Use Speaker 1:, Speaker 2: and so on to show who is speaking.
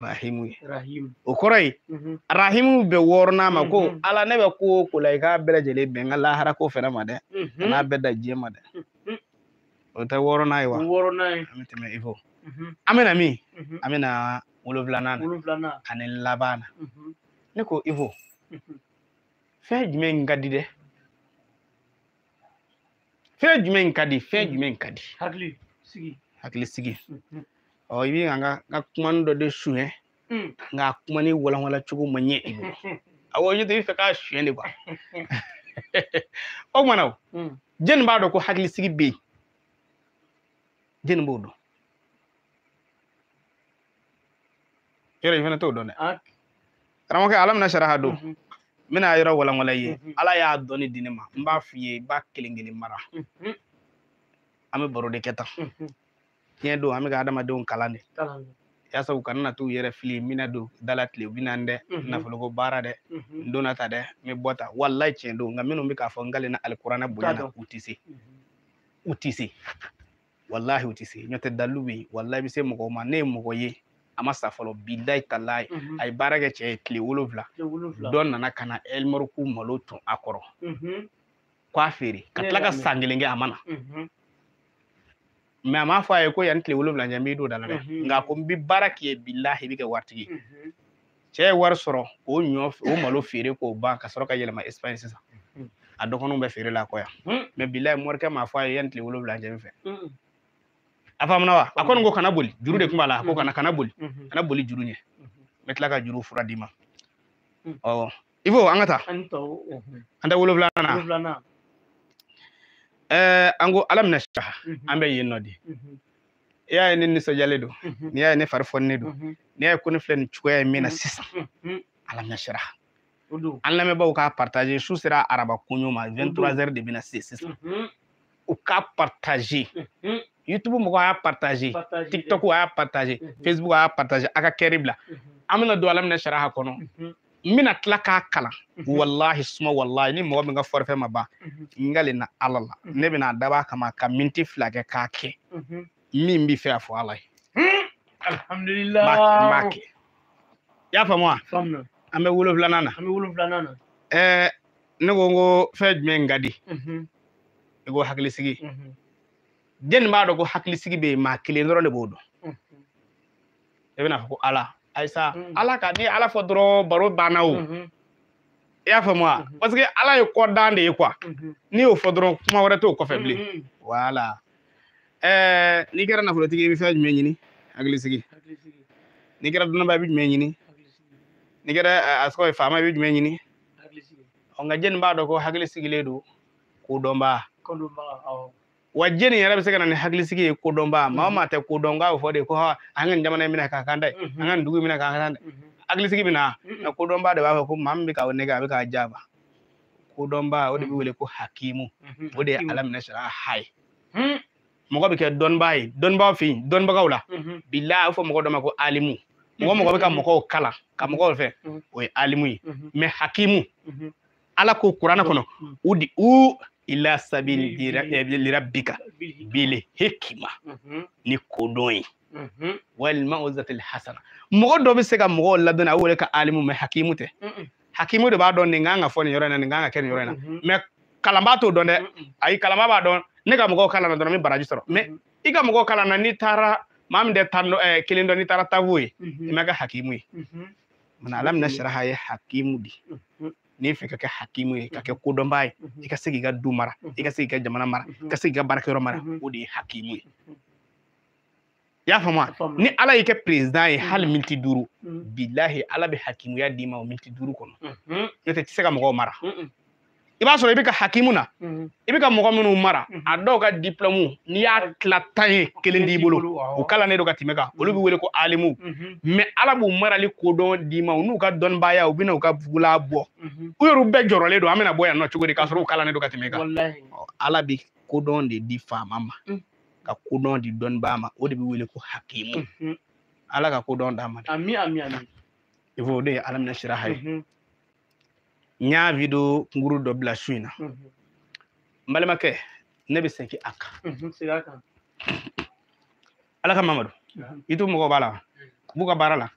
Speaker 1: rahimu ye o kɔrɔ ye rahimu be wɔɔrɔnan ma ko mm-hmm. ala ne bɛ ko o ko la i k'a bɛɛ lajɛlen bɛn n lahara ko fɛnɛ ma dɛ ka mm-hmm. n'a bɛɛ da diɲɛ ma dɛ mm-hmm. o tɛ wɔɔrɔnan ye wa an bɛ tɛmɛ ifo an bɛ na min an bɛ na wolonfilanan na ani laban na ne ko ifo fɛn jumɛn ka di dɛ fɛn jumɛn ka di fɛn mm. jumɛn ka di hakili sigi hakili sigi oh ini nggak ka n ka n ka kuma dɔ de suɲɛ nka a kuma ni walawala cogo ma ɲɛ i bolo awɔ n'o tɛ Jen bɛ fɛ k'a suɲɛ de Jen o kumana o jeni b'a dɔn ko hakilisigi bɛ yen jeni b'o dɔn yɔrɔ in fana t'o ala y'a doni dinema mbak ma n b'a f'i Mba i b'a mara an bɛ baro de tiɲɛ don an bɛ ka adamadenw kalan de yasa u kana na t'u yɛrɛ fili n bɛna don dala tile bi naani dɛ nafoloko baara dɛ n donna ta dɛ n bɛ bɔ ta walayi tiɲɛ don nka minnu bɛ k'a fɔ n kalen na alikuranɛ bonya na u tɛ se u tɛ se walahi u tɛ se ɲɔ tɛ dalilu bɛ yen walayi bɛ se mɔgɔw ma ne ye mɔgɔ ye a ma sa fɔlɔ bilayi talayi a ye baara kɛ cɛ ye tile wolonwula dɔ nana ka na elmɔriku malo tun a kɔrɔ k'a feere ka tila ka san kelen kɛ a ma na mɛ a m'a fɔ a ye ko yanni tile wolonwula ɲɛ n b'i don da la dɛ nka ko n bɛ baara k'i ye bilahi i bɛ kɛ waritigi ye cɛ ye wari sɔrɔ k'o ɲɔ o malo feere k'o ban ka sɔrɔ ka yɛlɛma espagne sisan a dɔgɔninw bɛ feere la kɔ yan mɛ bilahi morikɛ m'a fɔ a ye yanni tile wolonwula ɲɛ fɛ a faamuna wa a kɔni ko kana boli juru de tun b'a la a ko kana kana boli kana boli juru ɲɛ n tila ka juru fura d'i ma ɔ i fo an ka taa an tɛ wolonwula na an ko ala mina saha an bɛ yen nɔ de i y'a ye ne nisɔndiyalen n'i y'a ye ne fari fonilen don n'i y'a ye ko ne filɛ nin cogoya in min na sisan ala mina saha mm-hmm. an lamɛnbaaw k'a partage su sera araba kunɲo ma mm-hmm. 23h de mina se sisan u k'a partage youtube mɔgɔw y'a partage tiktok eh. y'a partage mm-hmm. facebook y'a partage aka ka amna do an bɛna kono mina tila k'a kalan wallahi suma wallahi ni mɔgɔ min ka fɔrifɛn ma ba n ka le na ala la ne bɛna dab'a kama ka minti fila kɛ k'a kɛ min bɛ fɛ a fɔ ala ye. alhamdulilah n b'a kɛ i y'a faamu wa. an bɛ wolonfilanan na. ɛɛ ne ko n ko fɛn jumɛn ka di. i ko hakilisigi. den b'a dɔn ko hakilisigi bɛ yen maa kelen dɔrɔn de b'o dɔn. i e bɛna fɔ ko ala ayisa mhm. ala ka ni ala fɔ dɔrɔn baro banna o mhm. i y'a faamu wa mhm. parce que ala ye kɔdan de ye kuwa n'i y'o fɔ dɔrɔn kuma wɛrɛ t'o kɔfɛ bilen wala ɛɛ n'i kɛra nafolotigi i bɛ fɛn jumɛn ɲini hakilisigi n'i kɛra dunanba i bɛ jumɛn ɲini n'i kɛra a tɔgɔ ye faama i bɛ jumɛn ɲini ɔ nka jɛni b'a dɔn ko hakili sigilen don kodɔnba wajeni yara nin kana ni hakli siki kodɔnba maa o maa tɛ kodɔn k'a bɛ fɔ de ko an ka nin mina in minɛ k'a kan dɛ an ka dugu mhm. in k'a kan dɛ hakilisigi bɛ na nka kodɔnba de b'a fɔ ko maa min bɛ k'aw nɛgɛ a bɛ k'a jaafa kodɔnba o de bɛ wele ko hakimu o de ye ala minɛ sariya ha ye mɔgɔ bɛ kɛ dɔnnibaa ye dɔnnibaaw fɛ yen dɔnnibagaw la bila a bɛ fɔ mɔgɔ ko alimu
Speaker 2: mɔgɔ mɔgɔ bɛ ka mɔgɔw
Speaker 1: kalan ka mɔgɔw fɛ o alimu me hakimu mhm. ala ko kuranɛ kɔnɔ u ila sabili lirabbika bil hikma mhm. ni kodɔn ye mhm. walima o zatil hasana mɔgɔ dɔ bɛ se ka mɔgɔw ladɔnniya o ka alimu mɛ hakimu tɛ hakimu de b'a don ni nganga ka fɔ nin yɔrɔ in na nin mhm. kan ka kɛ nin t'o dɔn ayi kalanbaa b'a don ne ka mɔgɔw kala na don mi baraji sɔrɔ me iga ka kala na n'i tara mam de tanno e eh, ɛɛ kelen n'i tara taafo me i ma kɛ hakimu ye mɛ alamina saraha ye hakimu di n'i fɛ ka hakimu ye ka kɛ kodɔnbaa ye i ka se ka du mara ka ka jamana mara i ka se k'i ka mara o mhm. di mhm. mhm. hakimu y'a fama ni ala y'i kɛ perezidan ye hali minti duru bilahi ala bɛ hakimu d'i ma minti duru kɔnɔ n'o te tsega mo mara i b'a sɔrɔ i bɛ ka hakimu na i bɛ ka mɔgɔ minnu mara a dɔw ka diplɔmu n'i y'a tila tan ye kelen t'i bolo u kalannen don ka tɛmɛ kan olu bɛ wele ko alimu mɛ ala b'u marali kodɔn d'i ma u n'u ka dɔnnibaaya u bɛ u ka bugula bɔ u yɛrɛ bɛɛ jɔrɔlen don an bɛna bɔ yan nɔ cogo di k'a sɔrɔ u kalannen don ka tɛmɛ kan ala bɛ kodɔn de di faama ma ka kodɔn di dɔnnibaa ma o de bɛ wele ko hakimu ala ka kodɔn d'a ma. ami ami ami. i fɔ de ye alaminɛ sira ha n y'a video kunkuru dɔ bila su in ne bɛ segin ak alaka ala ka mamadu mhm. i to mɔgɔ b'a la mhm. b'u ka bara la